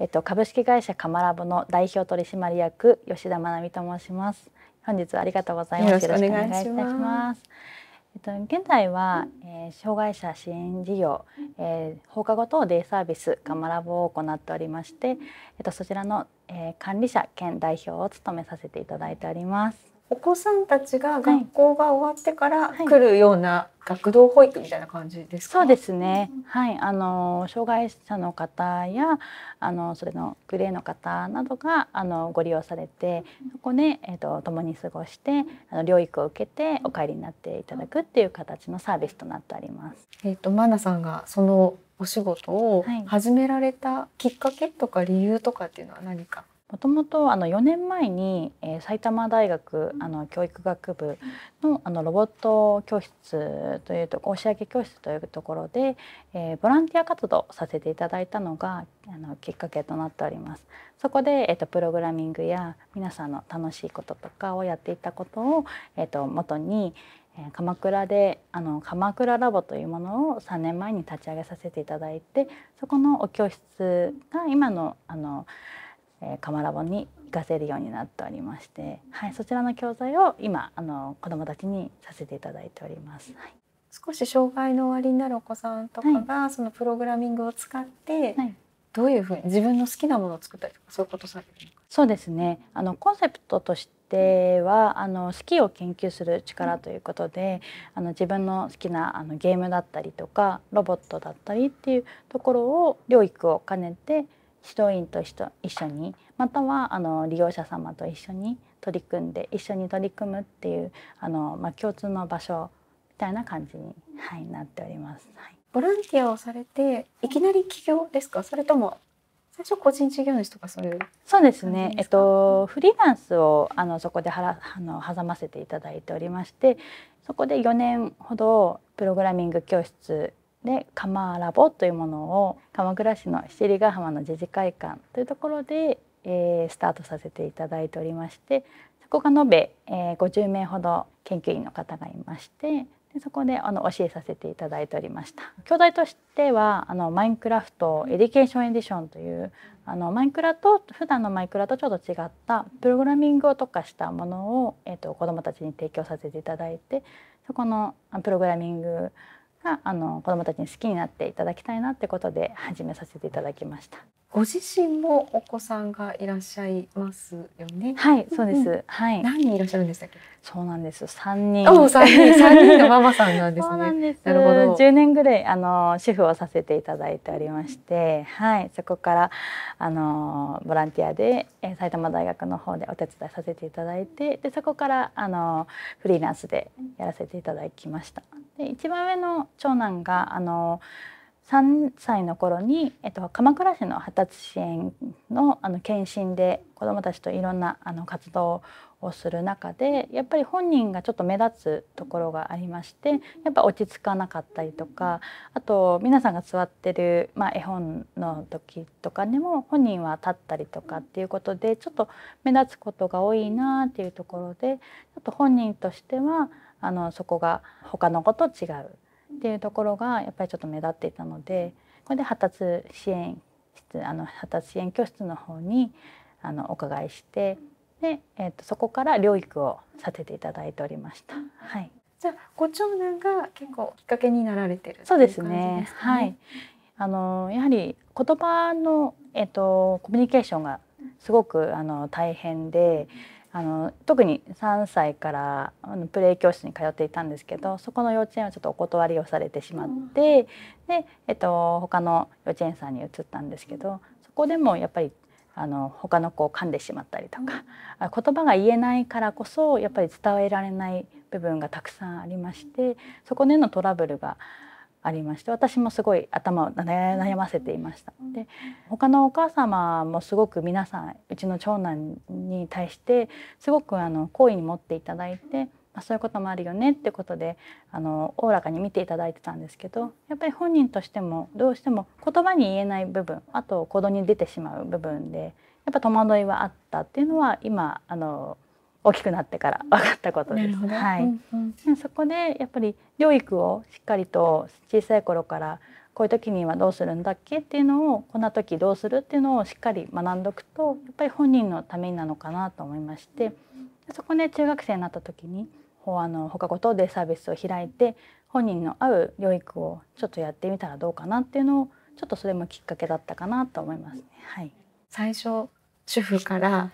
えっと、株式会社カマラボの代表取締役吉田真奈美と申します。本日はありがとうございます。よろしくお願いいたします。えっと、現在は、えー、障害者支援事業、えー、放課後等デイサービスカマラボを行っておりまして、えっと、そちらの、えー、管理者兼代表を務めさせていただいております。お子さんたちが学校が終わってから来るような学童保育みたいな感じですか、はいそうですね、はい、あの障害者の方やあのそれのグレーの方などがあのご利用されてそこで、えーと、共に過ごしてあの療育を受けてお帰りになっていただくっていう形のサービスとなってあります。えーと、とマナさんがそのお仕事を始められたきっかけとか理由とかっていうのは何か、はいもともとあの4年前に、えー、埼玉大学あの教育学部のあのロボット教室というと押上教室というところで、えー、ボランティア活動させていただいたのがあのきっかけとなっております。そこでえー、とプログラミングや皆さんの楽しいこととかをやっていたことをえー、と元に鎌倉であの鎌倉ラボというものを3年前に立ち上げさせていただいてそこのお教室が今のあのえー、鎌ラボに行かせるようになっておりまして、はい、そちらの教材を今あの子どもたちにさせていただいております。はい少し障害の終わりになるお子さんとかが、はい、そのプログラミングを使って、はい、どういうふうに自分の好きなものを作ったりとかそういうことされるのかそうですねあのコンセプトとしてはあの好きを研究する力ということで、うん、あの自分の好きなあのゲームだったりとかロボットだったりっていうところを療育を兼ねて指導員と一緒にまたはあの利用者様と一緒に取り組んで一緒に取り組むっていうあの、まあ、共通の場所みたいな感じに、はい、なっております、はい、ボランティアをされていきなり起業ですかそれとも最初個人事業主とかそういうそうですねえっとフリーランスをあのそこではらあの挟ませていただいておりましてそこで4年ほどプログラミング教室で釜ラボというものを鎌倉市の七里ヶ浜の自治会館というところで、えー、スタートさせていただいておりましてそこが延べ、えー、50名ほど研究員の方がいましてでそこであの教えさせていただいておりました教材としてはあのマインクラフトエディケーションエディションというあのマインクラと普段のマイクラとちょっと違ったプログラミングを特化したものを、えーと、と子どもたちに提供させていただいてそこのプログラミングがあの子どもたちに好きになっていただきたいなってことで始めさせていただきました。ご自身もお子さんがいらっしゃいますよね。はい、そうです。うん、はい。何人いらっしゃるんでしたっけ。そうなんです。三人。お、三人、三人のママさんなんですね。すなるほど。十年ぐらいあの主婦をさせていただいておりまして、はい、そこからあのボランティアで、え埼玉大学の方でお手伝いさせていただいて、でそこからあのフリーランスでやらせていただきました。で一番上の長男があの3歳の頃に、えっと、鎌倉市の発達支援のあの検診で子どもたちといろんなあの活動をする中でやっぱり本人がちょっと目立つところがありましてやっぱ落ち着かなかったりとかあと皆さんが座ってる、まあ、絵本の時とかにも本人は立ったりとかっていうことでちょっと目立つことが多いなっていうところでちょっと本人としてはあのそこが他の子と違うっていうところがやっぱりちょっと目立っていたのでこれで発達支援室あの発達支援教室の方にあのお伺いしてで、えーと、そこから療育をさせていただいておりました。はい、じゃあご長男が結構きっかけになられてる、ね、そうですね。はい。あのやはり言葉のえっ、とコミュニケーションがすごくあの大変で。うんあの特に3歳からプレー教室に通っていたんですけどそこの幼稚園はちょっとお断りをされてしまって、うん、で、えっと、他の幼稚園さんに移ったんですけどそこでもやっぱりあの他の子を噛んでしまったりとか、うん、言葉が言えないからこそやっぱり伝えられない部分がたくさんありましてそこでのトラブルがありまして私もすごい頭を悩ませていました。で他のお母様もすごく皆さんうちの長男に対してすごくあの好意に持っていただいて。まあ、そういうこともあるよねってことであのおおらかに見ていただいてたんですけどやっぱり本人としてもどうしても言葉に言えない部分あと行動に出てしまう部分でやっぱ戸惑いはあったっていうのは今あの大きくなってから 分かったことです。はい。うんうん、そこでやっぱり療育をしっかりと小さい頃からこういう時にはどうするんだっけっていうのをこんな時どうするっていうのをしっかり学んどくとやっぱり本人のためになのかなと思いましてそこで中学生になった時にあの放課後等デイサービスを開いて本人の合う療育をちょっとやってみたらどうかなっていうのをちょっとそれもきっかけだったかなと思いますね。はい、最初主婦から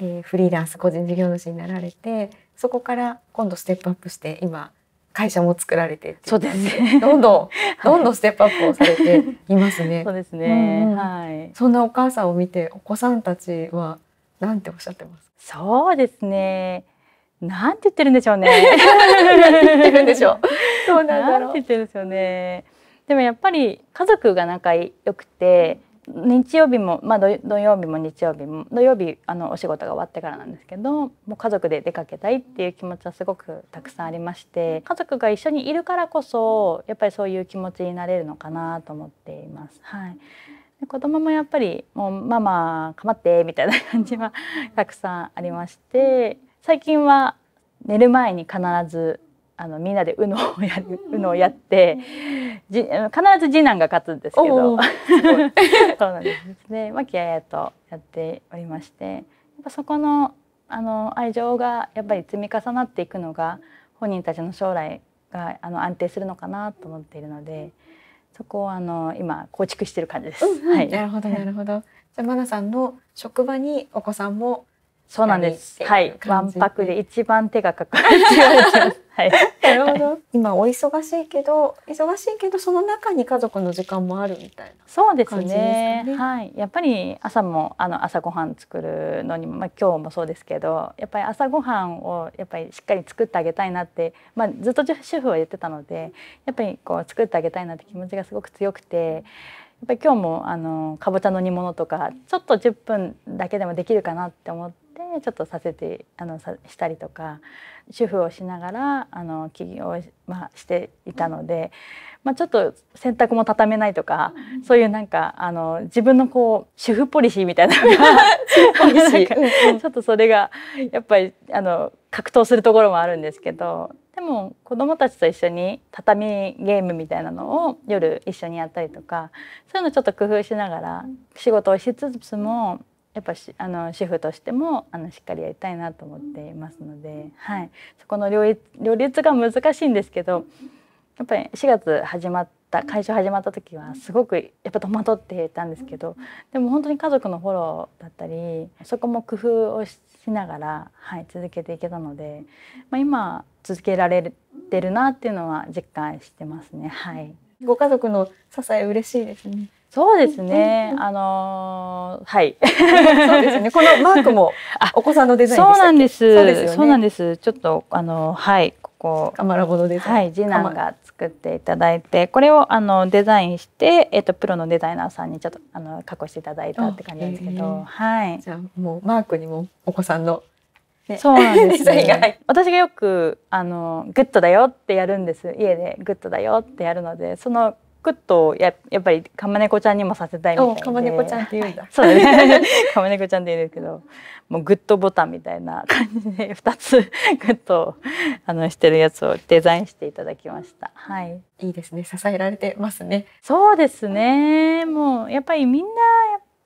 えー、フリーランス個人事業主になられてそこから今度ステップアップして今会社も作られてそうですねどんどん、どんどんステップアップをされていますね。そうですね、うん、はいそんなお母さんを見てお子さんたちはなんておっしゃってますそうですねなんて言ってるんでしょうねなんて言ってるんでしょうそ うなんだろうなんて言ってるんですよねでもやっぱり家族が仲良くて、うん日曜日も、まあ土、土曜日も日曜日も土曜日あのお仕事が終わってからなんですけどもう家族で出かけたいっていう気持ちはすごくたくさんありまして家族が一緒にいるからこそやっぱりそういう気持ちになれるのかなと思っています。はいで子供もやっぱりもうママ構ってみたいな感じはたくさんありまして最近は寝る前に必ずあのみんなで UNO をやる u をやって必ず次男が勝つんですけど そうなんですね和気あやとやっておりましてやっぱそこのあの愛情がやっぱり積み重なっていくのが本人たちの将来があの安定するのかなと思っているのでそこをあの今構築してる感じです。ううん、はい、なるほどなるほど。じゃマナさんの職場にお子さんもそうなんです。はい、わんぱくで一番手がかかるはい、なるほど。今お忙しいけど、忙しいけどその中に家族の時間もあるみたいな、ね、そうですね。はい。やっぱり朝もあの朝ごはん作るのにもまあ今日もそうですけど、やっぱり朝ごはんをやっぱりしっかり作ってあげたいなって、まあずっと主婦は言ってたので、やっぱりこう作ってあげたいなって気持ちがすごく強くて。やっぱり今日もあのかぼちゃの煮物とかちょっと10分だけでもできるかなって思ってちょっとさせてあのさしたりとか主婦をしながらあの起業を、まあ、していたので、まあ、ちょっと洗濯も畳めないとか、うん、そういうなんかあの自分のこう主婦ポリシーみたいなのがちょっとそれがやっぱりあの格闘するところもあるんですけどでも子どもたちと一緒に畳ゲームみたいなのを夜一緒にやったりとかそういうのちょっと工夫しながら仕事をしつつもやっぱしあの主婦としてもあのしっかりやりたいなと思っていますので、はい、そこの両立両立が難しいんですけどやっぱり4月始まった会社始まった時はすごくやっぱ戸惑っていたんですけどでも本当に家族のフォローだったりそこも工夫をしながら、はい、続けていけたので、まあ、今続けられてるなっていうのは実感してますね。はい、ご家族の支え嬉しいですねそうですね。あのー、はい。そうですね。このマークも あ、お子さんのデザインそうなんです。そうですね、そうなんです。ちょっとあのはいここカマラボのデザイン。はい、次男が作っていただいて、これをあのデザインして、えっとプロのデザイナーさんにちょっとあの加工していただいたって感じですけど、はい。じゃあもうマークにもお子さんのそうなんです、ね、私がよくあのグッドだよってやるんです。家でグッドだよってやるので、そのくッとややっぱりカマネコちゃんにもさせたいみたいでカマネコちゃんって言うんだ そうでね カマネコちゃんって言うんですけどもうグッドボタンみたいな感じで二つグッドあのしてるやつをデザインしていただきましたはいいいですね支えられてますねそうですねもうやっぱりみんな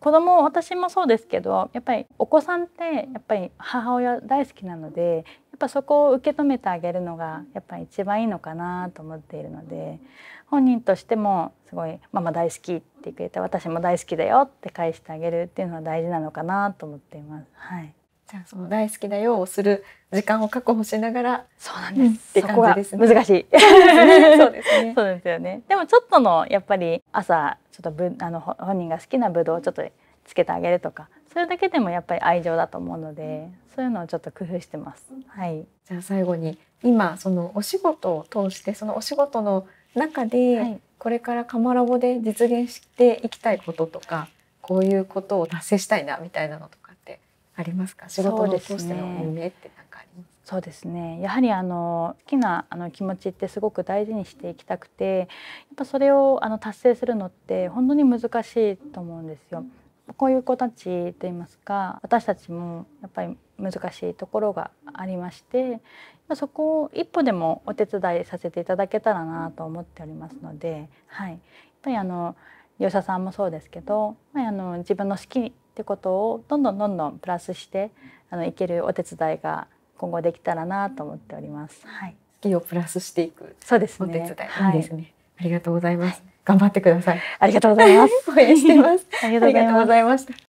子供私もそうですけどやっぱりお子さんってやっぱり母親大好きなのでやっぱそこを受け止めてあげるのがやっぱり一番いいのかなと思っているので。うん本人としてもすごい「ママ大好き」って言って「私も大好きだよ」って返してあげるっていうのは大事なのかなと思っています。はい、じゃあその大好きだよをする時間を確保しながらそうなんです、うん、って感じですね。難しい。そうですね。そうですよね。でもちょっとのやっぱり朝ちょっとぶあの本人が好きなブドウをちょっとつけてあげるとかそれだけでもやっぱり愛情だと思うのでそういうのをちょっと工夫してます。はい。じゃあ最後に今そのお仕事を通してそのお仕事の中で、これからカマラボで実現していきたいこととかこういうことを達成したいなみたいなのとかってありますか仕事を通しての運命って何かありますそうですねやはりあの好きなあの気持ちってすごく大事にしていきたくてやっぱそれをあの達成するのって本当に難しいと思うんですよ。こういう子たちといいますか私たちもやっぱり難しいところがありましてそこを一歩でもお手伝いさせていただけたらなと思っておりますので、はい、やっぱりあの業者さんもそうですけど、まあ、あの自分の好きってことをどんどんどんどんプラスしてあのいけるお手伝いが今後できたらなと思っております。はい、好きをプラスしていくそうです、ね、お手伝い、はい、いいですね。ありがとうございます、はい。頑張ってください。ありがとうございます。応援して ます。ありがとうございました。